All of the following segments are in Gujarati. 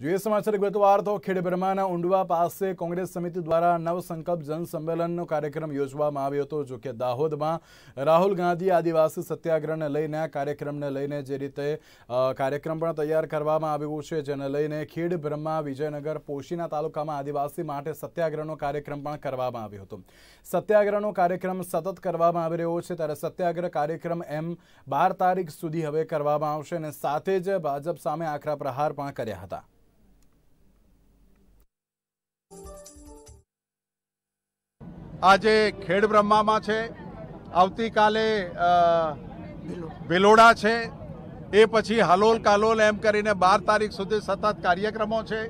જોઈએ સમાચાર ગતવાર તો ખેડબ્રહ્માના ઉંડવા પાસે કોંગ્રેસ સમિતિ દ્વારા નવસંકલ્પ જનસંમેલનનો કાર્યક્રમ યોજવામાં આવ્યો હતો જો કે દાહોદમાં રાહુલ ગાંધી આદિવાસી સત્યાગ્રહને લઈને કાર્યક્રમને લઈને જે રીતે કાર્યક્રમ પણ તૈયાર કરવામાં આવ્યો છે જેને લઈને ખેડબ્રહ્મા વિજયનગર પોશીના તાલુકામાં આદિવાસી માટે સત્યાગ્રહનો કાર્યક્રમ પણ કરવામાં આવ્યો હતો સત્યાગ્રહનો કાર્યક્રમ સતત કરવામાં આવી રહ્યો છે ત્યારે સત્યાગ્રહ કાર્યક્રમ એમ બાર તારીખ સુધી હવે કરવામાં આવશે અને સાથે જ ભાજપ સામે આકરા પ્રહાર પણ કર્યા હતા આજે ખેડ બ્રહ્મામાં છે આવતીકાલે ભિલોડા છે એ પછી હાલોલ કાલોલ એમ કરીને બાર તારીખ સુધી સતત કાર્યક્રમો છે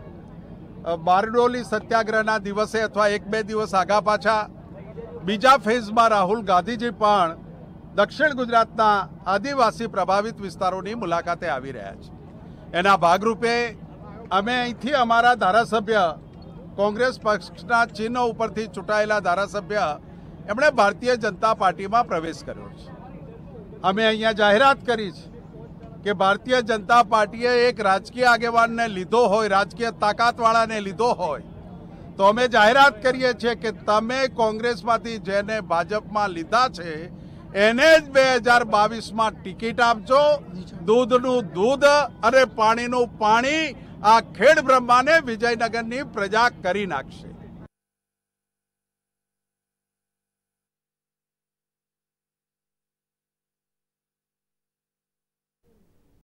બારડોલી સત્યાગ્રહના દિવસે અથવા એક બે દિવસ આગા પાછા બીજા ફેઝમાં રાહુલ ગાંધીજી પણ દક્ષિણ ગુજરાતના આદિવાસી પ્રભાવિત વિસ્તારોની મુલાકાતે આવી રહ્યા છે એના ભાગરૂપે અમે અહીંથી અમારા ધારાસભ્ય કોંગ્રેસ પક્ષના ચિહ્ન ઉપરથી ચૂંટાયેલા ધારાસભ્ય એમણે ભારતીય જનતા પાર્ટીમાં પ્રવેશ કર્યો છે અમે અહીંયા જાહેરાત કરી છે કે ભારતીય જનતા પાર્ટીએ એક રાજકીય આગેવાનને લીધો હોય રાજકીય તાકાતવાળાને લીધો હોય તો અમે જાહેરાત કરીએ છીએ કે તમે કોંગ્રેસમાંથી જેને ભાજપમાં લીધા છે એને જ બે હજાર બાવીસમાં ટિકિટ આપજો દૂધનું દૂધ અને પાણીનું પાણી આ ખેડ બ્રહ્માને વિજયનગરની પ્રજા કરી નાખશે